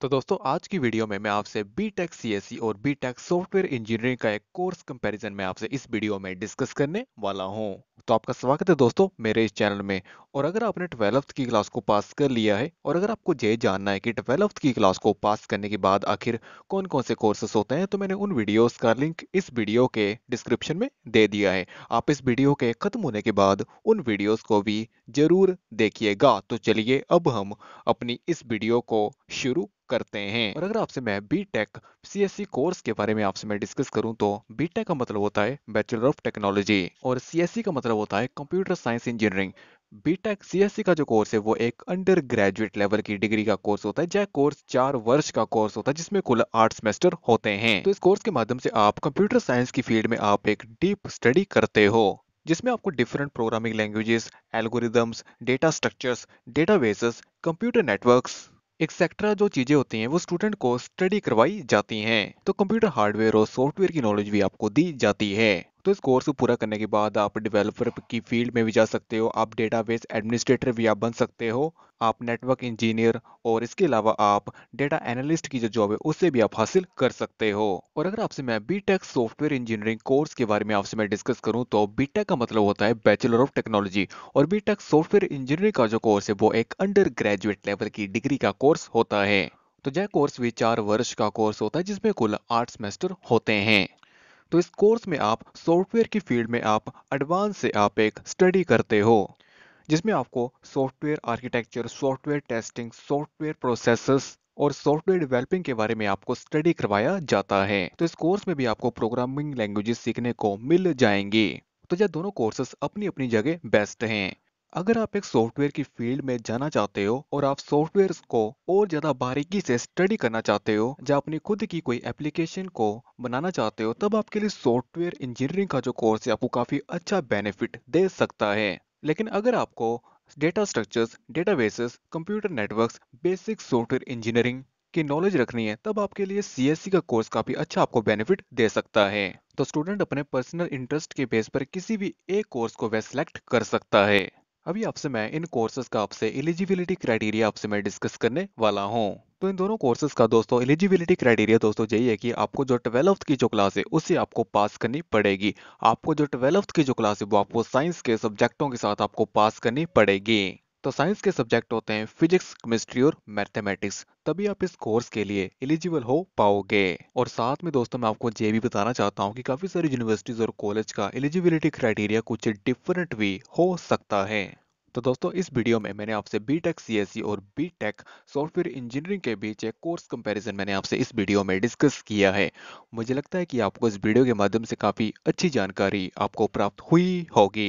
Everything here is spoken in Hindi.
तो दोस्तों आज की वीडियो में मैं आपसे बी टेक सी और बी टेक सॉफ्टवेयर इंजीनियरिंग का एक कोर्स कंपैरिजन में आपसे इस वीडियो में डिस्कस करने वाला हूं तो आपका स्वागत है दोस्तों मेरे इस चैनल में और अगर आपने ट्वेल्थ की क्लास को पास कर लिया है और अगर आपको ये जानना है कि ट्वेल्थ की क्लास को पास करने के बाद आखिर कौन कौन से कोर्सेस होते हैं तो मैंने उन वीडियोस का लिंक इस वीडियो के डिस्क्रिप्शन में दे दिया है आप इस वीडियो के खत्म होने के बाद उन वीडियोज को भी जरूर देखिएगा तो चलिए अब हम अपनी इस वीडियो को शुरू करते हैं और अगर आपसे मैं B tech C S C course के बारे में आपसे मैं डिस्कस करूं तो बी टेक का मतलब होता है बैचलर ऑफ टेक्नोलॉजी और सी एस सी का मतलब होता है computer science engineering B tech CSC का जो कोर्स है वो एक अंडर ग्रेजुएट लेवल की डिग्री का कोर्स होता है जय कोर्स चार वर्ष का कोर्स होता है जिसमें कुल आठ सेमेस्टर होते हैं तो इस कोर्स के माध्यम से आप कंप्यूटर साइंस की फील्ड में आप एक डीप स्टडी करते हो जिसमें आपको different programming languages algorithms data structures databases computer networks etcetera जो चीज़ें होती हैं वो स्टूडेंट को स्टडी करवाई जाती हैं तो कंप्यूटर हार्डवेयर और सॉफ्टवेयर की नॉलेज भी आपको दी जाती है तो इस कोर्स को पूरा करने के बाद आप डेवलपर की फील्ड में भी जा सकते हो आप डेटाबेस एडमिनिस्ट्रेटर भी आप बन सकते हो आप नेटवर्क इंजीनियर और इसके अलावा आप डेटा एनालिस्ट की जो जॉब है उससे भी आप हासिल कर सकते हो और अगर आपसे मैं बी सॉफ्टवेयर इंजीनियरिंग कोर्स के बारे में आपसे मैं डिस्कस करूं तो बी का मतलब होता है बैचलर ऑफ टेक्नोलॉजी और बी सॉफ्टवेयर इंजीनियरिंग का जो कोर्स है वो एक अंडर ग्रेजुएट लेवल की डिग्री का कोर्स होता है तो यह कोर्स भी चार वर्ष का कोर्स होता है जिसमें कुल आठ सेमेस्टर होते हैं तो इस कोर्स में आप सॉफ्टवेयर की फील्ड में आप एडवांस से आप एक स्टडी करते हो जिसमें आपको software architecture software testing software processes और सॉफ्टवेयर डेवलपिंग के बारे में आपको स्टडी करवाया जाता है तो इस कोर्स में भी आपको प्रोग्रामिंग लैंग्वेजेस सीखने को मिल जाएंगी तो यह दोनों कोर्सेस अपनी अपनी जगह बेस्ट हैं अगर आप एक सॉफ्टवेयर की फील्ड में जाना चाहते हो और आप सॉफ्टवेयर को और ज्यादा बारीकी से स्टडी करना चाहते हो या अपनी खुद की कोई एप्लीकेशन को बनाना चाहते हो तब आपके लिए सॉफ्टवेयर इंजीनियरिंग का जो कोर्स है आपको काफी अच्छा बेनिफिट दे सकता है लेकिन अगर आपको data structures databases computer networks basic software engineering की नॉलेज रखनी है तब आपके लिए सी का कोर्स काफी अच्छा आपको बेनिफिट दे सकता है तो स्टूडेंट अपने पर्सनल इंटरेस्ट के बेस पर किसी भी एक कोर्स को वह सिलेक्ट कर सकता है अभी आपसे मैं इन कोर्सेज का आपसे एलिजिबिलिटी क्राइटेरिया आपसे मैं डिस्कस करने वाला हूँ तो इन दोनों कोर्सेज का दोस्तों एलिजिबिलिटी क्राइटेरिया दोस्तों यही है कि आपको जो ट्वेल्थ की जो क्लास है उसे आपको पास करनी पड़ेगी आपको जो ट्वेल्थ की जो क्लास है वो आपको साइंस के सब्जेक्टों के साथ आपको पास करनी पड़ेगी तो साइंस के सब्जेक्ट होते हैं फिजिक्स केमिस्ट्री और मैथमेटिक्स तभी आप इस कोर्स के लिए एलिजिबल हो पाओगे और साथ में दोस्तों मैं आपको ये भी बताना चाहता हूँ कि काफी सारी यूनिवर्सिटीज और कॉलेज का एलिजिबिलिटी क्राइटेरिया कुछ डिफरेंट भी हो सकता है तो दोस्तों इस वीडियो में मैंने आपसे बी टेक सी और बी टेक सॉफ्टवेयर इंजीनियरिंग के बीच एक कोर्स कंपैरिजन मैंने आपसे इस वीडियो में डिस्कस किया है मुझे लगता है कि आपको इस वीडियो के माध्यम से काफ़ी अच्छी जानकारी आपको प्राप्त हुई होगी